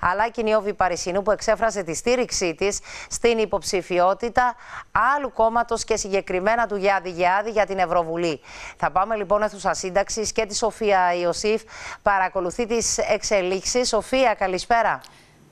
αλλά και η Νιώβη Παρισινού που εξέφρασε τη στήριξή της στην υποψηφιότητα άλλου κόμματος και συγκεκριμένα του Γιάννη Γιάννη για την Ευρωβουλή. Θα πάμε λοιπόν αίθουσα σύνταξης και τη Σοφία Ιωσήφ παρακολουθεί τις εξελίξεις. Σοφία, καλησπέρα.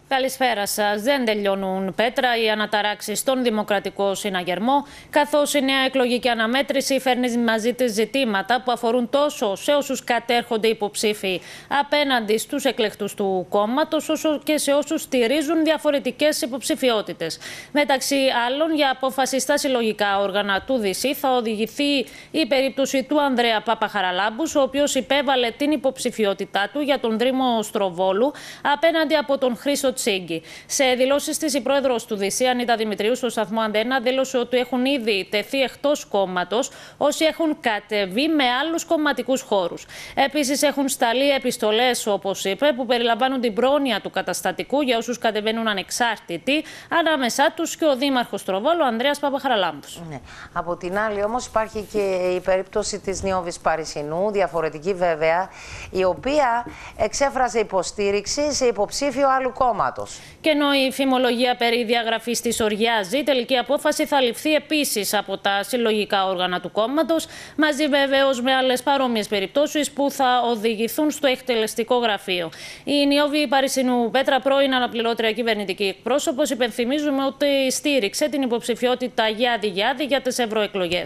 Καλησπέρα σας. Δεν τελειώνουν πέτρα οι αναταράξεις στον Δημοκρατικό Συναγερμό, καθώς η νέα εκλογική αναμέτρηση φέρνει μαζί της ζητήματα που αφορούν τόσο σε όσους κατέρχονται υποψήφοι απέναντι στους εκλεκτούς του κόμματος, όσο και σε όσους στηρίζουν διαφορετικές υποψηφιότητες. Μεταξύ άλλων, για απόφαση στα συλλογικά όργανα του ΔΣΥ θα οδηγηθεί η περίπτωση του Ανδρέα Παπαχαραλάμπους, ο οποίος υπέβαλε την υποψηφιότητά του για τον Δήμο Στροβόλου απέναντι από τον Χρήστο Τσίγκη. Σε δηλώσεις της, η πρόεδρος του Δυσσή, Ανίτα Δημητρίου, στο σταθμό Αντένα, δήλωσε ότι έχουν ήδη τεθεί εκτός κόμματος όσοι έχουν κατεβεί με άλλους κομματικούς χώρους. Επίσης, έχουν σταλεί επιστολές, όπως είπε, που περιλαμβάνουν την πρόνοια του καταστατικού για όσους κατεβαίνουν ανεξάρτητοι, ανάμεσά τους και ο Δήμαρχος Τροβόλου, Ανδρέας Παπαχαραλάμπου. Ναι. Από την άλλη, όμως, υπάρχει και η περίπτωση της Νιώβης Παρισινού, διαφορετική βέβαια, η οποία εξέφρασε υποστήριξη σε υποψήφιο άλλου κόμματο. Και ενώ η φημολογία περί διαγραφής της οριάζει, η τελική απόφαση θα ληφθεί επίσης από τα συλλογικά όργανα του κόμματος, μαζί βεβαίως με άλλες παρόμοιες περιπτώσεις που θα οδηγηθούν στο εκτελεστικό γραφείο. Η Νιώβη Παρισινού Πέτρα, πρώην αναπληρώτρια κυβερνητική εκπρόσωπος, υπενθυμίζουμε ότι στήριξε την υποψηφιότητα Γιάδη Γιάδη για τις ευρωεκλογές.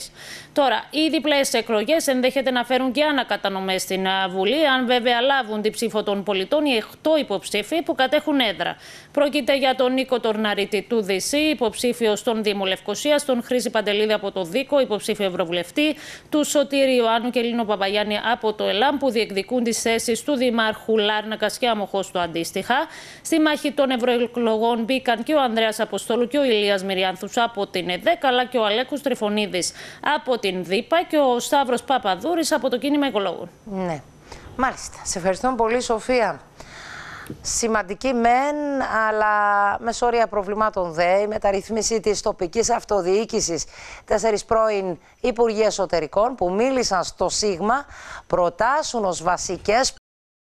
Τώρα, οι διπλές εκλογές ενδέχεται να φέρουν και ανακατανομές στην Βουλή, αν βέβαια λάβουν την ψήφο των πολιτών οι 8 υποψήφοι που κατέχουν έδρα. Πρόκειται για τον Νίκο Τορναρίτη του Δυσή, υποψήφιος στον Δήμο Λευκοσία, τον Χρήση Παντελίδη από το Δίκο, υποψήφιο Ευρωβουλευτή, του Σωτήρη Ιωάννου και Λίνο Παπαγιάννη από το ΕΛΑΜ, που διεκδικούν τις θέσεις του Δημάρχου Λάρνακας και Αμοχώ του αντίστοιχα. Στη μάχη των ευρωεκλογών μπήκαν και ο Ανδρέας Αποστόλου και ο Ηλίας Μυριάνθους από την ΕΔΕΚ, αλλά και ο Αλέκος Τριφωνίδη από την ΔΥΠΑ και ο Σταύρος Παπαδούρης από το κίνημα Οικολόγων. Ναι. Μάλιστα. Σε ευχαριστώ πολύ, Σοφία σημαντική μεν, αλλά με σωρία προβλημάτων δε. Η μεταρρυθμίση της τοπικής αυτοδιοίκησης. Τέσσερις πρώην Υπουργοί Εσωτερικών που μίλησαν στο ΣΥΓΜΑ προτάσουν ως βασικές